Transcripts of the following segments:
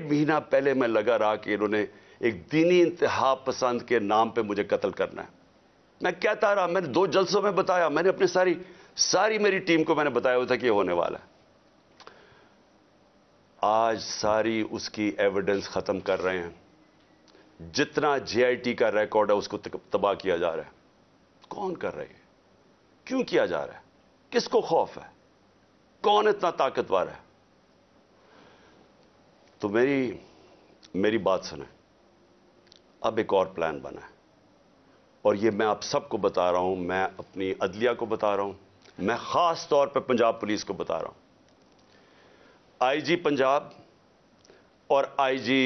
डेढ़ महीना पहले मैं लगा रहा कि इन्होंने एक दीनी इंतहा पसंद के नाम पर मुझे कत्ल करना है मैं कहता रहा मैंने दो जलसों में बताया मैंने अपनी सारी सारी मेरी टीम को मैंने बताया हुआ था कि ये होने वाला है आज सारी उसकी एविडेंस खत्म कर रहे हैं जितना जेआईटी का रिकॉर्ड है उसको तबाह किया जा रहा है कौन कर रही है क्यों किया जा रहा है किसको खौफ है कौन इतना ताकतवर है तो मेरी मेरी बात सुने अब एक और प्लान बना है और ये मैं आप सबको बता रहा हूँ मैं अपनी अदलिया को बता रहा हूं मैं ख़ास तौर पर पंजाब पुलिस को बता रहा हूं आईजी पंजाब और आईजी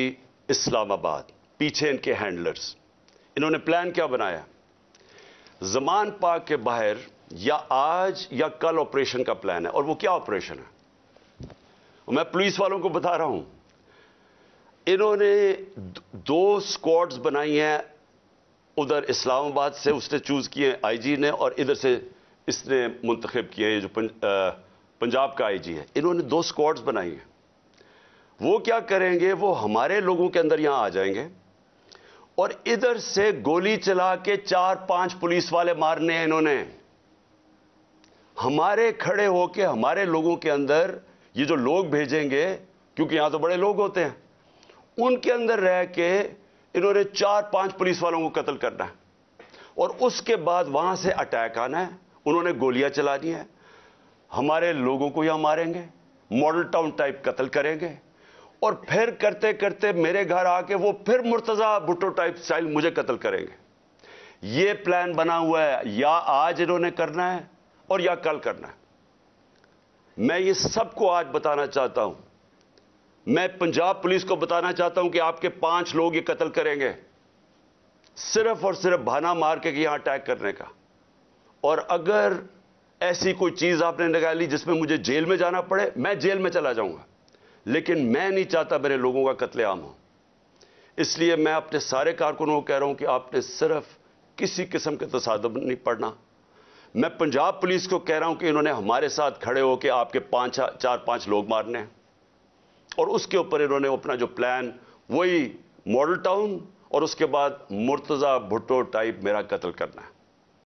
इस्लामाबाद पीछे इनके हैंडलर्स इन्होंने प्लान क्या बनाया जमान पार्क के बाहर या आज या कल ऑपरेशन का प्लान है और वो क्या ऑपरेशन है मैं पुलिस वालों को बता रहा हूं इन्होंने दो स्क्वाड्स बनाई हैं उधर इस्लामाबाद से उसने चूज़ किए आई आईजी ने और इधर से इसने मुंतखब किए हैं जो पंजाब का आईजी है इन्होंने दो स्क्वाड्स बनाई हैं वो क्या करेंगे वो हमारे लोगों के अंदर यहाँ आ जाएंगे और इधर से गोली चला के चार पांच पुलिस वाले मारने हैं इन्होंने हमारे खड़े होके हमारे लोगों के अंदर ये जो लोग भेजेंगे क्योंकि यहां तो बड़े लोग होते हैं उनके अंदर रह के इन्होंने चार पांच पुलिस वालों को कत्ल करना है और उसके बाद वहां से अटैक आना है उन्होंने गोलियां चला दी हैं हमारे लोगों को यहां मारेंगे मॉडल टाउन टाइप कत्ल करेंगे और फिर करते करते मेरे घर आके वो फिर मुर्तज़ा भुट्टो टाइप स्टाइल मुझे कत्ल करेंगे ये प्लान बना हुआ है या आज इन्होंने करना है और या कल करना है मैं ये सबको आज बताना चाहता हूं मैं पंजाब पुलिस को बताना चाहता हूं कि आपके पांच लोग ये कत्ल करेंगे सिर्फ और सिर्फ भाना मार के यहां अटैक करने का और अगर ऐसी कोई चीज आपने निकाली जिसमें मुझे जेल में जाना पड़े मैं जेल में चला जाऊंगा लेकिन मैं नहीं चाहता मेरे लोगों का कत्लेआम हो इसलिए मैं अपने सारे कारकुनों को कह रहा हूं कि आपने सिर्फ किसी किस्म के तसादम नहीं पढ़ना मैं पंजाब पुलिस को कह रहा हूं कि इन्होंने हमारे साथ खड़े होकर आपके पांच चार पांच लोग मारने हैं और उसके ऊपर इन्होंने अपना जो प्लान वही मॉडल टाउन और उसके बाद मुर्तज़ा भुट्टो टाइप मेरा कत्ल करना है